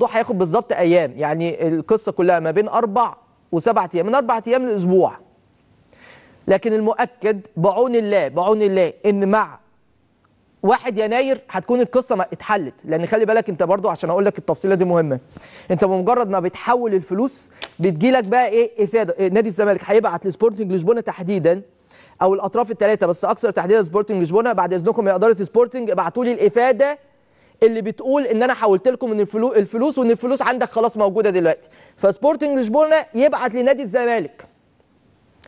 الموضوع هياخد بالظبط ايام يعني القصه كلها ما بين اربع وسبعة ايام من اربع ايام لاسبوع لكن المؤكد بعون الله بعون الله ان مع 1 يناير هتكون القصه ما اتحلت لان خلي بالك انت برضو عشان اقول لك التفصيله دي مهمه انت بمجرد ما بتحول الفلوس بتجيلك بقى ايه افاده إيه نادي الزمالك هيبعت لسبورتنج لشبونه تحديدا او الاطراف الثلاثه بس اكثر تحديدا سبورتنج لشبونه بعد اذنكم يا اداره سبورتنج ابعتوا لي الافاده اللي بتقول ان انا حولت لكم من الفلو الفلوس وان الفلوس عندك خلاص موجوده دلوقتي فسبورتنج لشبونه يبعت لنادي الزمالك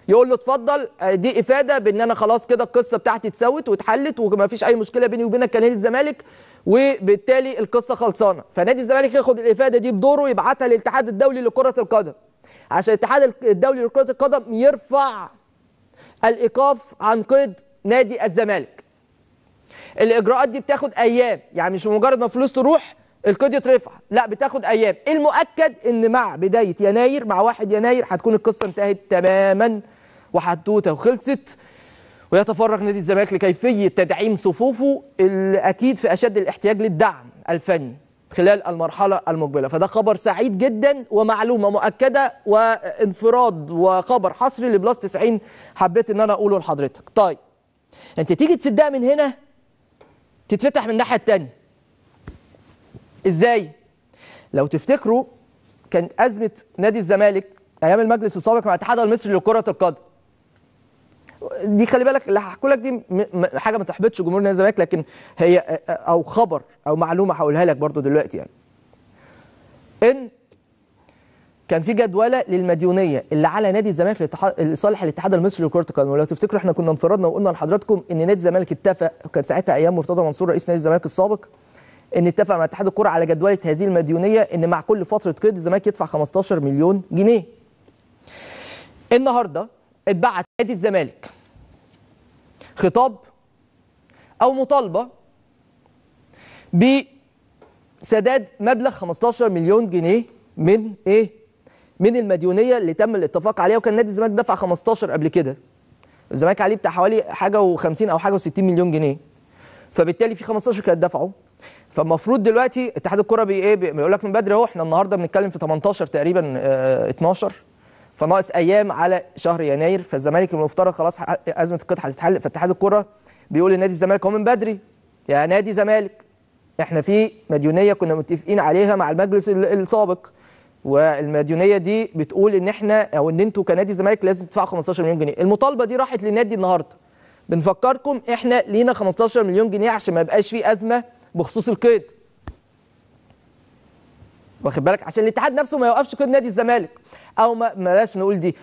يقول له اتفضل آه، دي افاده بان انا خلاص كده القصه بتاعتي اتسوت واتحلت وما فيش اي مشكله بيني وبينك كنادي الزمالك وبالتالي القصه خلصانه فنادي الزمالك ياخد الافاده دي بدوره يبعتها للاتحاد الدولي لكره القدم عشان الاتحاد الدولي لكره القدم يرفع الايقاف عن قيد نادي الزمالك الاجراءات دي بتاخد ايام يعني مش مجرد ما الفلوس تروح القضيه ترفع لا بتاخد ايام المؤكد ان مع بدايه يناير مع 1 يناير هتكون القصه انتهت تماما وحدوته وخلصت ويتفرغ نادي الزمالك لكيفيه تدعيم صفوفه الاكيد في اشد الاحتياج للدعم الفني خلال المرحله المقبله فده خبر سعيد جدا ومعلومه مؤكده وانفراد وخبر حصري لبلاس 90 حبيت ان انا اقوله لحضرتك طيب انت تيجي تصدقها من هنا تتفتح من الناحيه الثانيه ازاي لو تفتكروا كانت ازمه نادي الزمالك ايام المجلس السابق مع الاتحاد المصري لكره القدم دي خلي بالك اللي هحكي لك دي حاجه ما تحبطش جمهور نادي الزمالك لكن هي او خبر او معلومه هقولها لك برضو دلوقتي يعني ان كان في جدوله للمديونيه اللي على نادي الزمالك لصالح الاتحاد المصري لكره القدم ولو تفتكروا احنا كنا انفردنا وقلنا لحضراتكم ان نادي الزمالك اتفق وكان ساعتها ايام مرتضى منصور رئيس نادي الزمالك السابق ان اتفق مع اتحاد الكره على جدوله هذه المديونيه ان مع كل فتره قيد الزمالك يدفع 15 مليون جنيه النهارده اتبعت نادي الزمالك خطاب او مطالبه بسداد مبلغ 15 مليون جنيه من ايه من المديونيه اللي تم الاتفاق عليها وكان نادي الزمالك دفع 15 قبل كده الزمالك عليه بتاع حوالي حاجه و50 او حاجه و60 مليون جنيه فبالتالي في 15 كانت دفعوا فالمفروض دلوقتي اتحاد الكره بي ايه بيقول لك من بدري اهو احنا النهارده بنتكلم في 18 تقريبا اه 12 فناقص ايام على شهر يناير فالزمالك المفترض خلاص ازمه القطع هتتحل فاتحاد الكره بيقول لنادي الزمالك هو من بدري يا نادي زمالك احنا في مديونيه كنا متفقين عليها مع المجلس السابق والمديونيه دي بتقول ان احنا او ان انتوا كنادي الزمالك لازم تدفعوا 15 مليون جنيه المطالبه دي راحت للنادي النهارده بنفكركم احنا لينا 15 مليون جنيه عشان ما يبقاش في ازمه بخصوص القيد واخد بالك عشان الاتحاد نفسه ما يوقفش قيد نادي الزمالك او ما بلاش نقول دي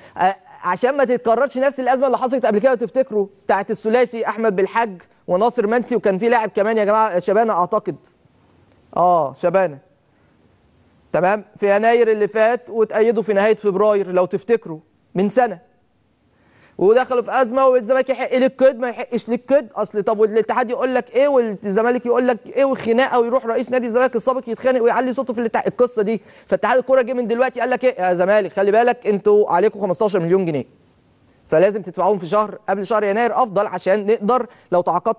عشان ما تتكررش نفس الازمه اللي حصلت قبل كده وتفتكروا بتاعت الثلاثي احمد بالحاج وناصر منسي وكان في لاعب كمان يا جماعه شبانه اعتقد اه شبانه تمام في يناير اللي فات وتأيدوا في نهايه فبراير لو تفتكروا من سنه ودخلوا في ازمه والزمالك يحق ليك كد ما يحقش ليك كد اصل طب والاتحاد يقول لك ايه والزمالك يقول لك ايه وخناقه ويروح رئيس نادي الزمالك السابق يتخانق ويعلي صوته في الاتحاد القصه دي فاتحاد الكوره جه من دلوقتي قال لك ايه يا زمالك خلي بالك انتوا عليكم 15 مليون جنيه فلازم تدفعوهم في شهر قبل شهر يناير افضل عشان نقدر لو تعاقدتم